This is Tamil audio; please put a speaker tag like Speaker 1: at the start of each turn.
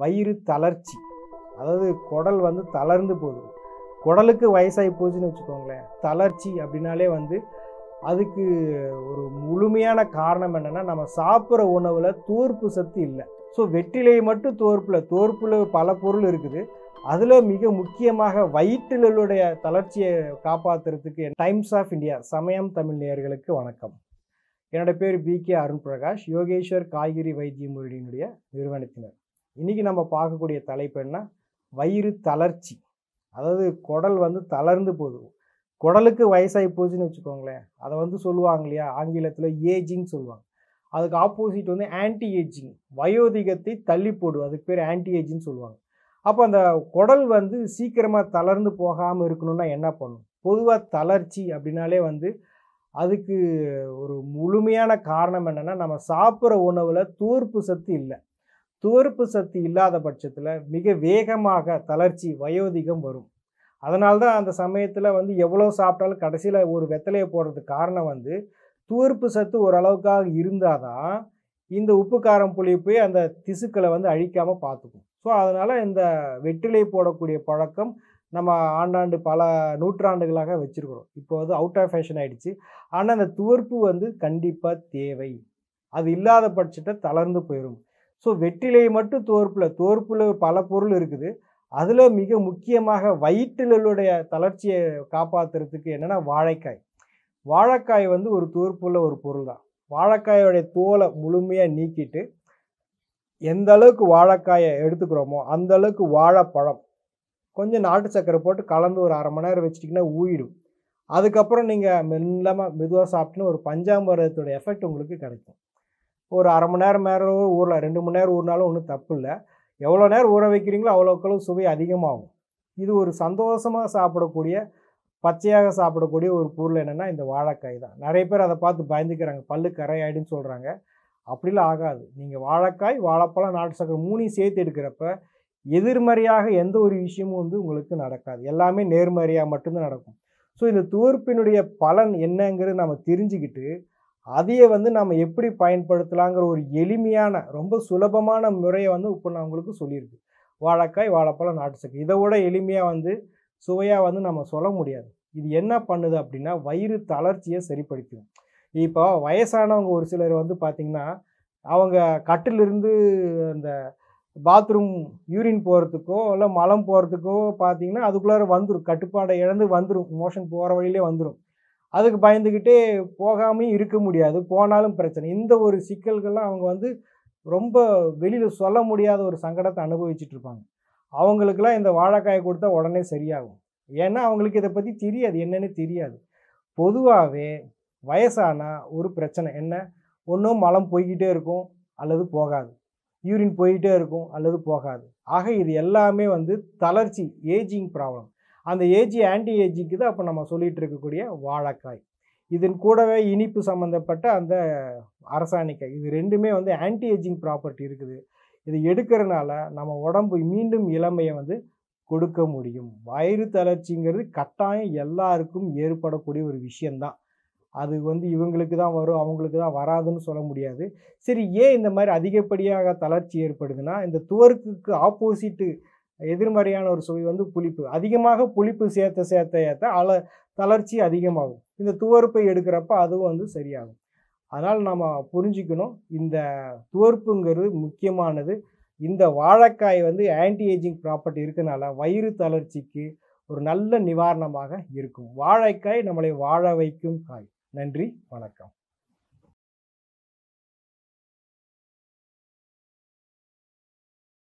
Speaker 1: வயிறு தளர்ச்சி அதாவது குடல் வந்து தளர்ந்து போகுது குடலுக்கு வயசாகி போச்சுன்னு வச்சுக்கோங்களேன் தளர்ச்சி அப்படின்னாலே வந்து அதுக்கு ஒரு முழுமையான காரணம் என்னென்னா நம்ம சாப்பிட்ற உணவில் தோற்பு சத்து இல்லை ஸோ வெற்றிலை மட்டும் தோற்பில் தோற்பில் பல பொருள் இருக்குது அதில் மிக முக்கியமாக வயிற்றிலுடைய தளர்ச்சியை காப்பாற்றுறதுக்கு டைம்ஸ் ஆஃப் இந்தியா சமயம் தமிழ் நேயர்களுக்கு வணக்கம் என்னோடய பேர் பி கே அருண் பிரகாஷ் யோகேஸ்வர் காய்கறி வைத்திய நிறுவனத்தினர் இன்றைக்கி நம்ம பார்க்கக்கூடிய தலைப்பு என்ன வயிறு தளர்ச்சி அதாவது குடல் வந்து தளர்ந்து போகுது குடலுக்கு வயசாகி போச்சுன்னு வச்சுக்கோங்களேன் அதை வந்து சொல்லுவாங்க இல்லையா ஆங்கிலத்தில் ஏஜிங் சொல்லுவாங்க அதுக்கு ஆப்போசிட் வந்து ஆன்டி ஏஜிங் வயோதிகத்தை தள்ளி போடுவோம் அதுக்கு பேர் ஆன்டி ஏஜிங் சொல்லுவாங்க அப்போ அந்த குடல் வந்து சீக்கிரமாக தளர்ந்து போகாமல் இருக்கணும்னா என்ன பண்ணணும் பொதுவாக தளர்ச்சி அப்படின்னாலே வந்து அதுக்கு ஒரு முழுமையான காரணம் என்னென்னா நம்ம சாப்பிட்ற உணவில் தூர்ப்பு சத்து இல்லை துவர்ப்பு சக்தி இல்லாத பட்சத்தில் மிக வேகமாக தளர்ச்சி வயோதிகம் வரும் அதனால தான் அந்த சமயத்தில் வந்து எவ்வளோ சாப்பிட்டாலும் கடைசியில் ஒரு வெத்தலையை போடுறதுக்கு காரணம் வந்து துவர்ப்பு சத்து ஓரளவுக்காக இருந்தால் தான் இந்த உப்பு காரம் புளி போய் அந்த திசுக்களை வந்து அழிக்காமல் பார்த்துக்கும் ஸோ அதனால் இந்த வெற்றிலை போடக்கூடிய பழக்கம் நம்ம ஆண்டாண்டு பல நூற்றாண்டுகளாக வச்சுருக்கிறோம் இப்போ வந்து அவுட் ஆஃப் ஃபேஷன் ஆகிடுச்சு ஆனால் அந்த துவர்ப்பு வந்து கண்டிப்பாக தேவை அது இல்லாத பட்சத்தை தளர்ந்து போயிடும் ஸோ வெற்றிலை மட்டும் தோற்பில் தோற்பில் பல பொருள் இருக்குது அதில் மிக முக்கியமாக வயிற்றிலுடைய தளர்ச்சியை காப்பாற்றுறதுக்கு என்னென்னா வாழைக்காய் வாழைக்காய் வந்து ஒரு தோற்புள்ள ஒரு பொருள் தான் வாழைக்காயோடைய தோலை முழுமையாக நீக்கிட்டு எந்த அளவுக்கு வாழைக்காயை எடுத்துக்கிறோமோ அந்த அளவுக்கு வாழைப்பழம் கொஞ்சம் நாட்டு சக்கரை போட்டு கலந்து ஒரு அரை மணி நேரம் வச்சுட்டிங்கன்னா ஊயிடும் அதுக்கப்புறம் நீங்கள் மெல்லாமல் மெதுவாக சாப்பிட்டுன்னு ஒரு பஞ்சாமரத்தோட எஃபெக்ட் உங்களுக்கு கிடைக்கும் ஒரு அரை மணி நேரம் நேரம் ஊறலாம் ரெண்டு மணி நேரம் ஊறினாலும் ஒன்றும் தப்பு இல்லை எவ்வளோ நேரம் ஊற வைக்கிறீங்களோ அவ்வளோக்களும் சுவை அதிகமாகும் இது ஒரு சந்தோஷமாக சாப்பிடக்கூடிய பச்சையாக சாப்பிடக்கூடிய ஒரு பொருள் என்னென்னா இந்த வாழைக்காய் தான் நிறைய பேர் அதை பார்த்து பயந்துக்கிறாங்க பல்லு கரையாயிடுன்னு சொல்கிறாங்க அப்படிலாம் ஆகாது நீங்கள் வாழைக்காய் வாழைப்பழம் நாட்டு சக்கரை மூணையும் சேர்த்து எடுக்கிறப்ப எதிர்மறையாக எந்த ஒரு விஷயமும் வந்து உங்களுக்கு நடக்காது எல்லாமே நேர்மறையாக மட்டும்தான் நடக்கும் ஸோ இந்த தூர்ப்பினுடைய பலன் என்னங்கிறது நம்ம தெரிஞ்சுக்கிட்டு அதையே வந்து நம்ம எப்படி பயன்படுத்தலாங்கிற ஒரு எளிமையான ரொம்ப சுலபமான முறையை வந்து இப்போ நான் உங்களுக்கு சொல்லியிருக்கு வாழைக்காய் வாழைப்பழம் நாட்டு சக்கரை இதை விட எளிமையாக வந்து சுவையாக வந்து நம்ம சொல்ல முடியாது இது என்ன பண்ணுது அப்படின்னா வயிறு தளர்ச்சியை சரிப்படுத்தும் இப்போ வயசானவங்க ஒரு சிலர் வந்து பார்த்திங்கன்னா அவங்க கட்டிலிருந்து அந்த பாத்ரூம் யூரின் போகிறதுக்கோ இல்லை மலம் போகிறதுக்கோ பார்த்திங்கன்னா அதுக்குள்ளார வந்துடும் கட்டுப்பாடை இழந்து வந்துடும் மோஷன் போகிற வழியிலே வந்துடும் அதுக்கு பயந்துக்கிட்டே போகாமையும் இருக்க முடியாது போனாலும் பிரச்சனை இந்த ஒரு சிக்கல்கள்லாம் அவங்க வந்து ரொம்ப வெளியில் சொல்ல முடியாத ஒரு சங்கடத்தை அனுபவிச்சுட்டு இருப்பாங்க அவங்களுக்கெல்லாம் இந்த வாழைக்காயை கொடுத்தா உடனே சரியாகும் ஏன்னா அவங்களுக்கு இதை பற்றி தெரியாது என்னன்னு தெரியாது பொதுவாகவே வயசானால் ஒரு பிரச்சனை என்ன ஒன்றும் மலம் போய்கிட்டே இருக்கும் அல்லது போகாது யூரின் போய்கிட்டே இருக்கும் அல்லது போகாது ஆக இது எல்லாமே வந்து தளர்ச்சி ஏஜிங் ப்ராப்ளம் அந்த ஏஜி ஆன்டி ஏஜிக்கு தான் அப்போ நம்ம சொல்லிகிட்டு இருக்கக்கூடிய வாழைக்காய் இதன் கூடவே இனிப்பு சம்மந்தப்பட்ட அந்த அரசாணிக்காய் இது ரெண்டுமே வந்து ஆன்டி ஏஜிங் ப்ராப்பர்ட்டி இருக்குது இது எடுக்கிறனால நம்ம உடம்பு மீண்டும் இளமையை வந்து கொடுக்க முடியும் வயிறு தளர்ச்சிங்கிறது கட்டாயம் எல்லாருக்கும் ஏற்படக்கூடிய ஒரு விஷயந்தான் அது வந்து இவங்களுக்கு தான் வரும் அவங்களுக்கு தான் வராதுன்னு சொல்ல முடியாது சரி ஏன் இந்த மாதிரி அதிகப்படியாக தளர்ச்சி ஏற்படுதுன்னா இந்த துவருக்கு ஆப்போசிட்டு எதிர்மறையான ஒரு சுவை வந்து புளிப்பு அதிகமாக புளிப்பு சேர்த்த சேர்த்த ஏற்ற அல தளர்ச்சி அதிகமாகும் இந்த துவர்ப்பை எடுக்கிறப்ப அதுவும் வந்து சரியாகும் அதனால் நம்ம புரிஞ்சுக்கணும் இந்த துவர்ப்புங்கிறது முக்கியமானது இந்த வாழைக்காய் வந்து ஆன்டி ஏஜிங் ப்ராப்பர்ட்டி இருக்கனால வயிறு தளர்ச்சிக்கு ஒரு நல்ல நிவாரணமாக இருக்கும் வாழைக்காய் நம்மளை வாழ வைக்கும் காய் நன்றி வணக்கம்